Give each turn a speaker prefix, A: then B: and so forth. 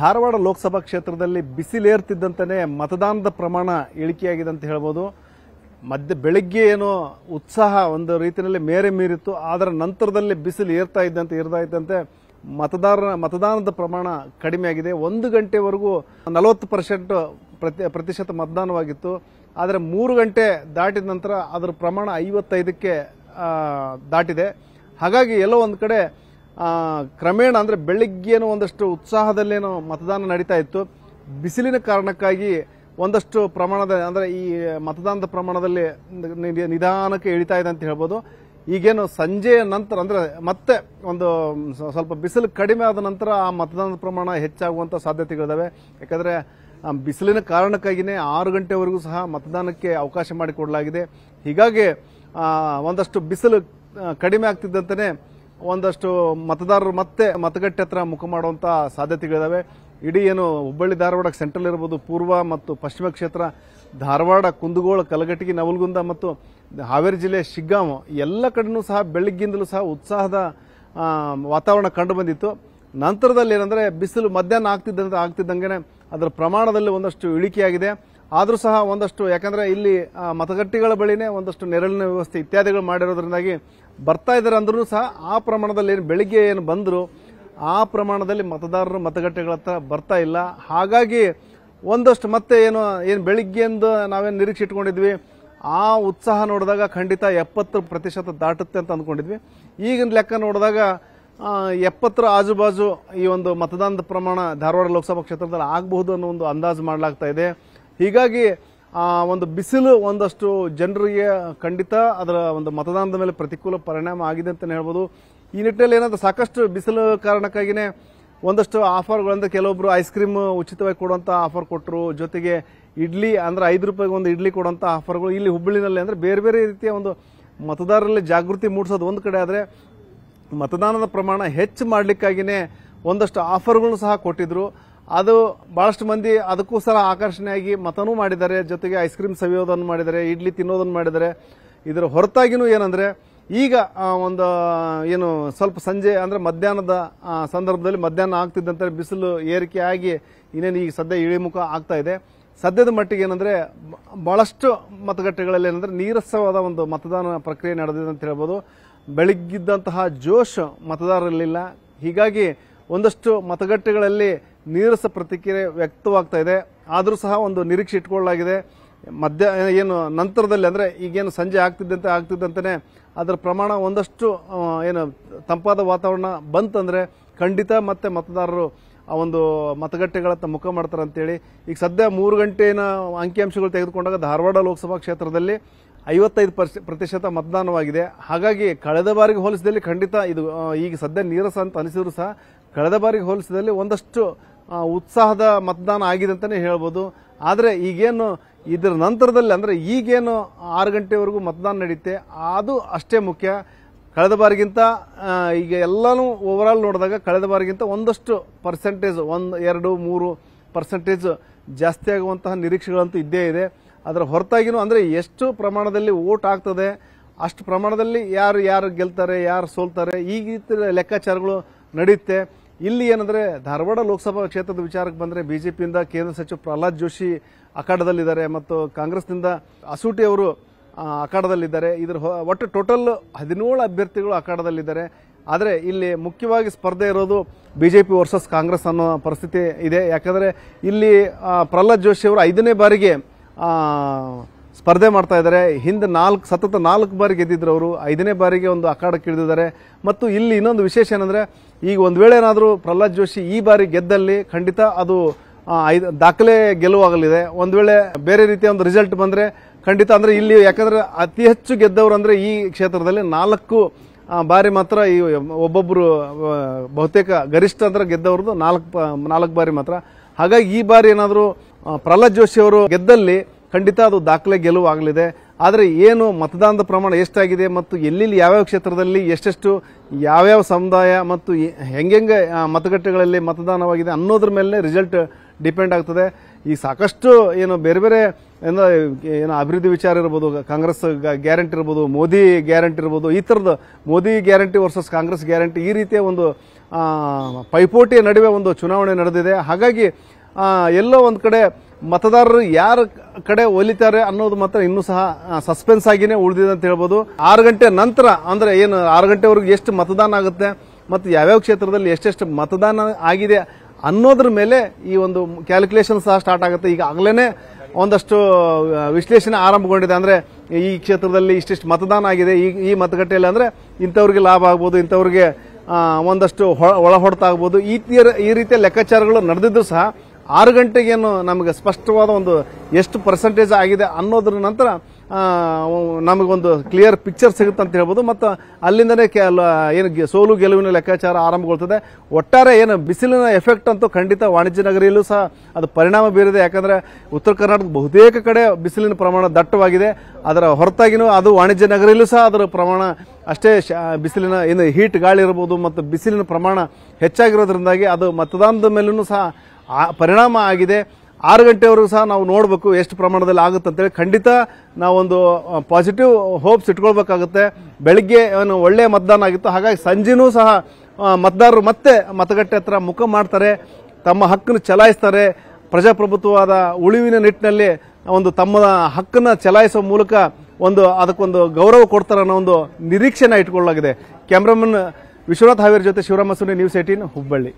A: ಧಾರವಾಡ ಲೋಕಸಭಾ ಕ್ಷೇತ್ರದಲ್ಲಿ ಬಿಸಿಲೇರ್ತಿದ್ದಂತೆ ಮತದಾನದ ಪ್ರಮಾಣ ಇಳಿಕೆಯಾಗಿದೆ ಅಂತ ಹೇಳ್ಬೋದು ಮಧ್ಯ ಬೆಳಗ್ಗೆ ಏನೋ ಉತ್ಸಾಹ ಒಂದು ರೀತಿಯಲ್ಲಿ ಮೇರೆ ಮೀರಿತ್ತು ಅದರ ನಂತರದಲ್ಲಿ ಬಿಸಿಲು ಏರ್ತಾ ಇದ್ದಂತೆ ಏರ್ತಾ ಇದ್ದಂತೆ ಮತದಾರ ಮತದಾನದ ಪ್ರಮಾಣ ಕಡಿಮೆಯಾಗಿದೆ ಒಂದು ಗಂಟೆವರೆಗೂ ನಲವತ್ತು ಪರ್ಸೆಂಟ್ ಪ್ರತಿ ಪ್ರತಿಶತ ಮತದಾನವಾಗಿತ್ತು ಆದರೆ ಮೂರು ಗಂಟೆ ದಾಟಿದ ನಂತರ ಅದರ ಪ್ರಮಾಣ ಐವತ್ತೈದಕ್ಕೆ ದಾಟಿದೆ ಹಾಗಾಗಿ ಎಲ್ಲೋ ಒಂದು ಕಡೆ ಕ್ರಮೇಣ ಅಂದರೆ ಬೆಳಿಗ್ಗೆನೂ ಒಂದಷ್ಟು ಉತ್ಸಾಹದಲ್ಲೇನೋ ಮತದಾನ ನಡೀತಾ ಇತ್ತು ಬಿಸಿಲಿನ ಕಾರಣಕ್ಕಾಗಿ ಒಂದಷ್ಟು ಪ್ರಮಾಣದ ಅಂದರೆ ಈ ಮತದಾನದ ಪ್ರಮಾಣದಲ್ಲಿ ನಿಧಾನಕ್ಕೆ ಇಳಿತಾ ಇದೆ ಅಂತ ಹೇಳ್ಬೋದು ಈಗೇನು ಸಂಜೆಯ ನಂತರ ಅಂದರೆ ಮತ್ತೆ ಒಂದು ಸ್ವಲ್ಪ ಬಿಸಿಲು ಕಡಿಮೆ ಆದ ನಂತರ ಆ ಮತದಾನದ ಪ್ರಮಾಣ ಹೆಚ್ಚಾಗುವಂಥ ಸಾಧ್ಯತೆಗಳಿದ್ದಾವೆ ಯಾಕಂದರೆ ಬಿಸಿಲಿನ ಕಾರಣಕ್ಕಾಗಿಯೇ ಆರು ಗಂಟೆವರೆಗೂ ಸಹ ಮತದಾನಕ್ಕೆ ಅವಕಾಶ ಮಾಡಿಕೊಡಲಾಗಿದೆ ಹೀಗಾಗಿ ಒಂದಷ್ಟು ಬಿಸಿಲು ಕಡಿಮೆ ಆಗ್ತಿದ್ದಂತಲೇ ಒಂದಷ್ಟು ಮತದಾರರು ಮತ್ತೆ ಮತಗಟ್ಟೆ ಹತ್ರ ಮುಖ ಮಾಡುವಂಥ ಸಾಧ್ಯತೆಗಳಿದ್ದಾವೆ ಇಡೀ ಏನು ಹುಬ್ಬಳ್ಳಿ ಧಾರವಾಡ ಸೆಂಟ್ರಲ್ ಇರ್ಬೋದು ಪೂರ್ವ ಮತ್ತು ಪಶ್ಚಿಮ ಕ್ಷೇತ್ರ ಧಾರವಾಡ ಕುಂದಗೋಳ ಕಲಘಟಗಿ ನವಲಗುಂದ ಮತ್ತು ಹಾವೇರಿ ಜಿಲ್ಲೆ ಶಿಗ್ಗಾಂವ ಎಲ್ಲ ಕಡೆನೂ ಸಹ ಬೆಳಗ್ಗಿಂದಲೂ ಸಹ ಉತ್ಸಾಹದ ವಾತಾವರಣ ಕಂಡು ಬಂದಿತ್ತು ನಂತರದಲ್ಲಿ ಏನಂದ್ರೆ ಬಿಸಿಲು ಮಧ್ಯಾಹ್ನ ಆಗ್ತಿದ್ದಂತೆ ಆಗ್ತಿದ್ದಂಗೆ ಅದರ ಪ್ರಮಾಣದಲ್ಲಿ ಒಂದಷ್ಟು ಇಳಿಕೆಯಾಗಿದೆ ಆದರೂ ಸಹ ಒಂದಷ್ಟು ಯಾಕಂದರೆ ಇಲ್ಲಿ ಮತಗಟ್ಟೆಗಳ ಬಳಿನೇ ಒಂದಷ್ಟು ನೆರಳಿನ ವ್ಯವಸ್ಥೆ ಇತ್ಯಾದಿಗಳು ಮಾಡಿರೋದ್ರಿಂದಾಗಿ ಬರ್ತಾ ಇದ್ದಾರೆ ಅಂದ್ರೂ ಸಹ ಆ ಪ್ರಮಾಣದಲ್ಲಿ ಏನು ಬೆಳಿಗ್ಗೆ ಏನು ಬಂದರೂ ಆ ಪ್ರಮಾಣದಲ್ಲಿ ಮತದಾರರು ಮತಗಟ್ಟೆಗಳ ಹತ್ರ ಬರ್ತಾ ಇಲ್ಲ ಹಾಗಾಗಿ ಒಂದಷ್ಟು ಮತ್ತೆ ಏನು ಏನು ಎಂದು ನಾವೇನು ನಿರೀಕ್ಷೆ ಇಟ್ಕೊಂಡಿದ್ವಿ ಆ ಉತ್ಸಾಹ ನೋಡಿದಾಗ ಖಂಡಿತ ಎಪ್ಪತ್ತು ಪ್ರತಿಶತ ದಾಟುತ್ತೆ ಅಂತ ಅಂದ್ಕೊಂಡಿದ್ವಿ ಈಗಿನ ಲೆಕ್ಕ ನೋಡಿದಾಗ ಎಪ್ಪತ್ತರ ಆಜುಬಾಜು ಈ ಒಂದು ಮತದಾನದ ಪ್ರಮಾಣ ಧಾರವಾಡ ಲೋಕಸಭಾ ಕ್ಷೇತ್ರದಲ್ಲಿ ಆಗಬಹುದು ಅನ್ನೋ ಒಂದು ಅಂದಾಜು ಮಾಡಲಾಗ್ತಾ ಇದೆ ಹೀಗಾಗಿ ಒಂದು ಬಿಸಿಲು ಒಂದಷ್ಟು ಜನರಿಗೆ ಖಂಡಿತ ಅದರ ಒಂದು ಮತದಾನದ ಮೇಲೆ ಪ್ರತಿಕೂಲ ಪರಿಣಾಮ ಆಗಿದೆ ಅಂತಲೇ ಹೇಳ್ಬೋದು ಈ ನಿಟ್ಟಿನಲ್ಲಿ ಏನಂದ್ರೆ ಸಾಕಷ್ಟು ಬಿಸಿಲು ಕಾರಣಕ್ಕಾಗಿಯೇ ಒಂದಷ್ಟು ಆಫರ್ಗಳಿಂದ ಕೆಲವೊಬ್ರು ಐಸ್ ಕ್ರೀಮ್ ಉಚಿತವಾಗಿ ಕೊಡುವಂಥ ಆಫರ್ ಕೊಟ್ಟರು ಜೊತೆಗೆ ಇಡ್ಲಿ ಅಂದ್ರೆ ಐದು ರೂಪಾಯಿಗೆ ಒಂದು ಇಡ್ಲಿ ಕೊಡುವಂಥ ಆಫರ್ಗಳು ಇಲ್ಲಿ ಹುಬ್ಬಳ್ಳಿನಲ್ಲಿ ಅಂದರೆ ಬೇರೆ ಬೇರೆ ರೀತಿಯ ಒಂದು ಮತದಾರರಲ್ಲಿ ಜಾಗೃತಿ ಮೂಡಿಸೋದು ಒಂದು ಕಡೆ ಆದರೆ ಮತದಾನದ ಪ್ರಮಾಣ ಹೆಚ್ಚು ಮಾಡಲಿಕ್ಕಾಗಿಯೇ ಒಂದಷ್ಟು ಆಫರ್ಗಳು ಸಹ ಕೊಟ್ಟಿದ್ರು ಅದು ಬಹಳಷ್ಟು ಮಂದಿ ಅದಕ್ಕೂ ಸಹ ಆಕರ್ಷಣೆಯಾಗಿ ಮತನೂ ಮಾಡಿದ್ದಾರೆ ಜೊತೆಗೆ ಐಸ್ ಕ್ರೀಮ್ ಸವಿಯೋದನ್ನು ಮಾಡಿದ್ದಾರೆ ಇಡ್ಲಿ ತಿನ್ನೋದನ್ನು ಮಾಡಿದ್ದಾರೆ ಇದರ ಹೊರತಾಗಿನೂ ಏನಂದರೆ ಈಗ ಒಂದು ಏನು ಸ್ವಲ್ಪ ಸಂಜೆ ಅಂದರೆ ಮಧ್ಯಾಹ್ನದ ಸಂದರ್ಭದಲ್ಲಿ ಮಧ್ಯಾಹ್ನ ಆಗ್ತಿದ್ದಂತೆ ಬಿಸಿಲು ಏರಿಕೆ ಆಗಿ ಇನ್ನೇನು ಈಗ ಸದ್ಯ ಇಳಿಮುಖ ಆಗ್ತಾ ಇದೆ ಸದ್ಯದ ಮಟ್ಟಿಗೆ ಏನಂದರೆ ಭಾಳಷ್ಟು ಮತಗಟ್ಟೆಗಳಲ್ಲಿ ಏನಂದರೆ ನೀರಸವಾದ ಒಂದು ಮತದಾನ ಪ್ರಕ್ರಿಯೆ ನಡೆದಿದೆ ಅಂತ ಹೇಳ್ಬೋದು ಬೆಳಗ್ಗಿದ್ದಂತಹ ಜೋಶ್ ಮತದಾರರಲ್ಲಿಲ್ಲ ಹೀಗಾಗಿ ಒಂದಷ್ಟು ಮತಗಟ್ಟೆಗಳಲ್ಲಿ ನೀರಸ ಪ್ರತಿಕ್ರಿಯೆ ವ್ಯಕ್ತವಾಗ್ತಾ ಇದೆ ಆದರೂ ಸಹ ಒಂದು ನಿರೀಕ್ಷೆ ಇಟ್ಕೊಳ್ಳಲಾಗಿದೆ ಮಧ್ಯ ಏನು ನಂತರದಲ್ಲಿ ಅಂದರೆ ಈಗೇನು ಸಂಜೆ ಆಗ್ತಿದ್ದಂತೆ ಆಗ್ತಿದ್ದಂತೆ ಅದರ ಪ್ರಮಾಣ ಒಂದಷ್ಟು ಏನು ತಂಪಾದ ವಾತಾವರಣ ಬಂತಂದರೆ ಖಂಡಿತ ಮತ್ತೆ ಮತದಾರರು ಆ ಒಂದು ಮತಗಟ್ಟೆಗಳತ್ತ ಮುಖ ಮಾಡ್ತಾರೆ ಅಂತೇಳಿ ಈಗ ಸದ್ಯ ಮೂರು ಗಂಟೆನ ಅಂಕಿಅಂಶಗಳು ತೆಗೆದುಕೊಂಡಾಗ ಧಾರವಾಡ ಲೋಕಸಭಾ ಕ್ಷೇತ್ರದಲ್ಲಿ ಐವತ್ತೈದು ಪ್ರತಿಶತ ಮತದಾನವಾಗಿದೆ ಹಾಗಾಗಿ ಕಳೆದ ಬಾರಿಗೆ ಹೋಲಿಸಿದಲ್ಲಿ ಖಂಡಿತ ಇದು ಈಗ ಸದ್ಯ ನೀರಸ ಅಂತ ಅನಿಸಿದ್ರು ಸಹ ಕಳೆದ ಬಾರಿಗೆ ಹೋಲಿಸಿದಲ್ಲಿ ಒಂದಷ್ಟು ಉತ್ಸಾಹದ ಮತದಾನ ಆಗಿದೆ ಅಂತಲೇ ಹೇಳ್ಬೋದು ಆದರೆ ಈಗೇನು ಇದರ ನಂತರದಲ್ಲಿ ಅಂದರೆ ಈಗೇನು ಆರು ಗಂಟೆವರೆಗೂ ಮತದಾನ ನಡೆಯುತ್ತೆ ಅದು ಅಷ್ಟೇ ಮುಖ್ಯ ಕಳೆದ ಬಾರಿಗಿಂತ ಈಗ ಎಲ್ಲನೂ ಓವರಾಲ್ ನೋಡಿದಾಗ ಕಳೆದ ಬಾರಿಗಿಂತ ಒಂದಷ್ಟು ಪರ್ಸೆಂಟೇಜ್ ಒಂದು ಎರಡು ಮೂರು ಪರ್ಸೆಂಟೇಜ್ ಜಾಸ್ತಿ ಆಗುವಂತಹ ನಿರೀಕ್ಷೆಗಳಂತೂ ಇದ್ದೇ ಇದೆ ಅದರ ಹೊರತಾಗಿನೂ ಅಂದರೆ ಎಷ್ಟು ಪ್ರಮಾಣದಲ್ಲಿ ಓಟ್ ಆಗ್ತದೆ ಅಷ್ಟು ಪ್ರಮಾಣದಲ್ಲಿ ಯಾರು ಯಾರು ಗೆಲ್ತಾರೆ ಯಾರು ಸೋಲ್ತಾರೆ ಈ ರೀತಿಯ ಲೆಕ್ಕಾಚಾರಗಳು ನಡೆಯುತ್ತೆ ಇಲ್ಲಿ ಏನಂದರೆ ಧಾರವಾಡ ಲೋಕಸಭಾ ಕ್ಷೇತ್ರದ ವಿಚಾರಕ್ಕೆ ಬಂದರೆ ಬಿಜೆಪಿಯಿಂದ ಕೇಂದ್ರ ಸಚಿವ ಪ್ರಹ್ಲಾದ್ ಜೋಶಿ ಅಖಾಡದಲ್ಲಿದ್ದಾರೆ ಮತ್ತು ಕಾಂಗ್ರೆಸ್ನಿಂದ ಅಸೂಟಿ ಅವರು ಅಖಾಡದಲ್ಲಿದ್ದಾರೆ ಇದ್ರ ಒಟ್ಟು ಟೋಟಲ್ ಹದಿನೇಳು ಅಭ್ಯರ್ಥಿಗಳು ಅಖಾಡದಲ್ಲಿದ್ದಾರೆ ಆದರೆ ಇಲ್ಲಿ ಮುಖ್ಯವಾಗಿ ಸ್ಪರ್ಧೆ ಇರೋದು ಬಿಜೆಪಿ ವರ್ಸಸ್ ಕಾಂಗ್ರೆಸ್ ಅನ್ನೋ ಪರಿಸ್ಥಿತಿ ಇದೆ ಯಾಕಂದರೆ ಇಲ್ಲಿ ಪ್ರಹ್ಲಾದ್ ಜೋಶಿ ಅವರು ಐದನೇ ಬಾರಿಗೆ ಸ್ಪರ್ಧೆ ಮಾಡ್ತಾ ಇದ್ದಾರೆ ಹಿಂದೆ ನಾಲ್ಕು ಸತತ ನಾಲ್ಕು ಬಾರಿ ಗೆದ್ದಿದ್ರು ಅವರು ಐದನೇ ಬಾರಿಗೆ ಒಂದು ಅಖಾಡಕ್ಕೆ ಇಳಿದಿದ್ದಾರೆ ಮತ್ತು ಇಲ್ಲಿ ಇನ್ನೊಂದು ವಿಶೇಷ ಏನಂದರೆ ಈಗ ಒಂದು ವೇಳೆ ಏನಾದರೂ ಪ್ರಹ್ಲಾದ್ ಜೋಶಿ ಈ ಬಾರಿ ಗೆದ್ದಲ್ಲಿ ಖಂಡಿತ ಅದು ಐದು ದಾಖಲೆ ಗೆಲುವಾಗಲಿದೆ ಒಂದು ವೇಳೆ ಬೇರೆ ರೀತಿಯ ಒಂದು ರಿಸಲ್ಟ್ ಬಂದರೆ ಖಂಡಿತ ಅಂದರೆ ಇಲ್ಲಿ ಯಾಕಂದರೆ ಅತಿ ಹೆಚ್ಚು ಗೆದ್ದವರು ಅಂದರೆ ಈ ಕ್ಷೇತ್ರದಲ್ಲಿ ನಾಲ್ಕು ಬಾರಿ ಮಾತ್ರ ಈ ಒಬ್ಬೊಬ್ಬರು ಬಹುತೇಕ ಗರಿಷ್ಠ ಅಂದ್ರೆ ಗೆದ್ದವ್ರದ್ದು ನಾಲ್ಕು ನಾಲ್ಕು ಬಾರಿ ಮಾತ್ರ ಹಾಗಾಗಿ ಈ ಬಾರಿ ಏನಾದರೂ ಪ್ರಹ್ಲಾದ್ ಜೋಶಿ ಅವರು ಗೆದ್ದಲ್ಲಿ ಖಂಡಿತ ಅದು ದಾಖಲೆ ಗೆಲುವಾಗಲಿದೆ ಆದರೆ ಏನು ಮತದಾನದ ಪ್ರಮಾಣ ಎಷ್ಟಾಗಿದೆ ಮತ್ತು ಎಲ್ಲೆಲ್ಲಿ ಯಾವ್ಯಾವ ಕ್ಷೇತ್ರದಲ್ಲಿ ಎಷ್ಟೆಷ್ಟು ಯಾವ್ಯಾವ ಸಮುದಾಯ ಮತ್ತು ಹೆಂಗೆಂಗೆ ಮತಗಟ್ಟೆಗಳಲ್ಲಿ ಮತದಾನವಾಗಿದೆ ಅನ್ನೋದ್ರ ಮೇಲೆ ರಿಸಲ್ಟ್ ಡಿಪೆಂಡ್ ಆಗ್ತದೆ ಈ ಸಾಕಷ್ಟು ಏನು ಬೇರೆ ಬೇರೆ ಏನೋ ಏನೋ ಅಭಿವೃದ್ಧಿ ವಿಚಾರ ಇರ್ಬೋದು ಕಾಂಗ್ರೆಸ್ ಗ್ಯಾರಂಟಿ ಇರ್ಬೋದು ಮೋದಿ ಗ್ಯಾರಂಟಿ ಇರ್ಬೋದು ಈ ಥರದ Modi guarantee versus Congress guarantee ಈ ರೀತಿಯ ಒಂದು ಪೈಪೋಟಿಯ ನಡುವೆ ಒಂದು ಚುನಾವಣೆ ನಡೆದಿದೆ ಹಾಗಾಗಿ ಎಲ್ಲೋ ಒಂದು ಕಡೆ ಮತದಾರರು ಯಾರ ಕಡೆ ಒಲಿತಾರೆ ಅನ್ನೋದು ಮಾತ್ರ ಇನ್ನೂ ಸಹ ಸಸ್ಪೆನ್ಸ್ ಆಗಿನೇ ಉಳಿದಿದೆ ಅಂತ ಹೇಳ್ಬೋದು ಆರು ಗಂಟೆ ನಂತರ ಅಂದ್ರೆ ಏನು ಆರು ಗಂಟೆವರೆಗೂ ಎಷ್ಟು ಮತದಾನ ಆಗುತ್ತೆ ಮತ್ತು ಯಾವ್ಯಾವ ಕ್ಷೇತ್ರದಲ್ಲಿ ಎಷ್ಟೆಷ್ಟು ಮತದಾನ ಆಗಿದೆ ಅನ್ನೋದ್ರ ಮೇಲೆ ಈ ಒಂದು ಕ್ಯಾಲ್ಕುಲೇಷನ್ ಸಹ ಸ್ಟಾರ್ಟ್ ಆಗುತ್ತೆ ಈಗ ಆಗ್ಲೇನೆ ಒಂದಷ್ಟು ವಿಶ್ಲೇಷಣೆ ಆರಂಭಗೊಂಡಿದೆ ಅಂದರೆ ಈ ಕ್ಷೇತ್ರದಲ್ಲಿ ಇಷ್ಟಿಷ್ಟು ಮತದಾನ ಆಗಿದೆ ಈ ಈ ಮತಗಟ್ಟೆಯಲ್ಲಿ ಅಂದರೆ ಇಂಥವ್ರಿಗೆ ಲಾಭ ಆಗ್ಬೋದು ಇಂಥವ್ರಿಗೆ ಒಂದಷ್ಟು ಒಳ ಹೊಡೆತ ಆಗ್ಬೋದು ಈ ರೀತಿಯ ಲೆಕ್ಕಾಚಾರಗಳು ನಡೆದಿದ್ದು ಸಹ ಆರು ಗಂಟೆಗೇನು ನಮಗೆ ಸ್ಪಷ್ಟವಾದ ಒಂದು ಎಷ್ಟು ಪರ್ಸೆಂಟೇಜ್ ಆಗಿದೆ ಅನ್ನೋದ್ರ ನಂತರ ನಮಗೊಂದು ಕ್ಲಿಯರ್ ಪಿಕ್ಚರ್ ಸಿಗುತ್ತೆ ಅಂತ ಹೇಳ್ಬೋದು ಮತ್ತು ಅಲ್ಲಿಂದನೇ ಕೆ ಏನು ಸೋಲು ಗೆಲುವಿನ ಲೆಕ್ಕಾಚಾರ ಆರಂಭಗೊಳ್ತದೆ ಒಟ್ಟಾರೆ ಏನು ಬಿಸಿಲಿನ ಎಫೆಕ್ಟ್ ಅಂತೂ ಖಂಡಿತ ವಾಣಿಜ್ಯ ನಗರಿಯಲ್ಲೂ ಸಹ ಅದು ಪರಿಣಾಮ ಬೀರಿದೆ ಯಾಕಂದರೆ ಉತ್ತರ ಕರ್ನಾಟಕದ ಬಹುತೇಕ ಕಡೆ ಬಿಸಿಲಿನ ಪ್ರಮಾಣ ದಟ್ಟವಾಗಿದೆ ಅದರ ಹೊರತಾಗಿನೂ ಅದು ವಾಣಿಜ್ಯ ನಗರಿಯಲ್ಲೂ ಸಹ ಅದರ ಪ್ರಮಾಣ ಅಷ್ಟೇ ಬಿಸಿಲಿನ ಏನು ಹೀಟ್ ಗಾಳಿ ಇರ್ಬೋದು ಮತ್ತು ಬಿಸಿಲಿನ ಪ್ರಮಾಣ ಹೆಚ್ಚಾಗಿರೋದ್ರಿಂದಾಗಿ ಅದು ಮತದಾನದ ಮೇಲೂ ಸಹ ಆ ಪರಿಣಾಮ ಆಗಿದೆ ಆರು ಗಂಟೆವರೆಗೂ ಸಹ ನಾವು ನೋಡಬೇಕು ಎಷ್ಟು ಪ್ರಮಾಣದಲ್ಲಿ ಆಗುತ್ತೆ ಅಂತೇಳಿ ಖಂಡಿತ ನಾವೊಂದು ಪಾಸಿಟಿವ್ ಹೋಪ್ಸ್ ಇಟ್ಕೊಳ್ಬೇಕಾಗುತ್ತೆ ಬೆಳಗ್ಗೆ ಏನು ಒಳ್ಳೆಯ ಮತದಾನ ಆಗಿತ್ತು ಹಾಗಾಗಿ ಸಂಜೆನೂ ಸಹ ಮತದಾರರು ಮತ್ತೆ ಮತಗಟ್ಟೆ ಹತ್ರ ಮುಖ ಮಾಡ್ತಾರೆ ತಮ್ಮ ಹಕ್ಕನ್ನು ಚಲಾಯಿಸ್ತಾರೆ ಪ್ರಜಾಪ್ರಭುತ್ವವಾದ ಉಳಿವಿನ ನಿಟ್ಟಿನಲ್ಲಿ ಒಂದು ತಮ್ಮ ಹಕ್ಕನ್ನು ಚಲಾಯಿಸುವ ಮೂಲಕ ಒಂದು ಅದಕ್ಕೊಂದು ಗೌರವ ಕೊಡ್ತಾರೆ ಅನ್ನೋ ಒಂದು ನಿರೀಕ್ಷೆನ ಇಟ್ಕೊಳ್ಳಲಾಗಿದೆ ಕ್ಯಾಮ್ರಾಮನ್ ವಿಶ್ವನಾಥ್ ಹಾವೇರ್ ಜೊತೆ ಶಿವರಾಮ ಸುನಿ ನ್ಯೂಸ್ ಏಟೀನ್ ಹುಬ್ಬಳ್ಳಿ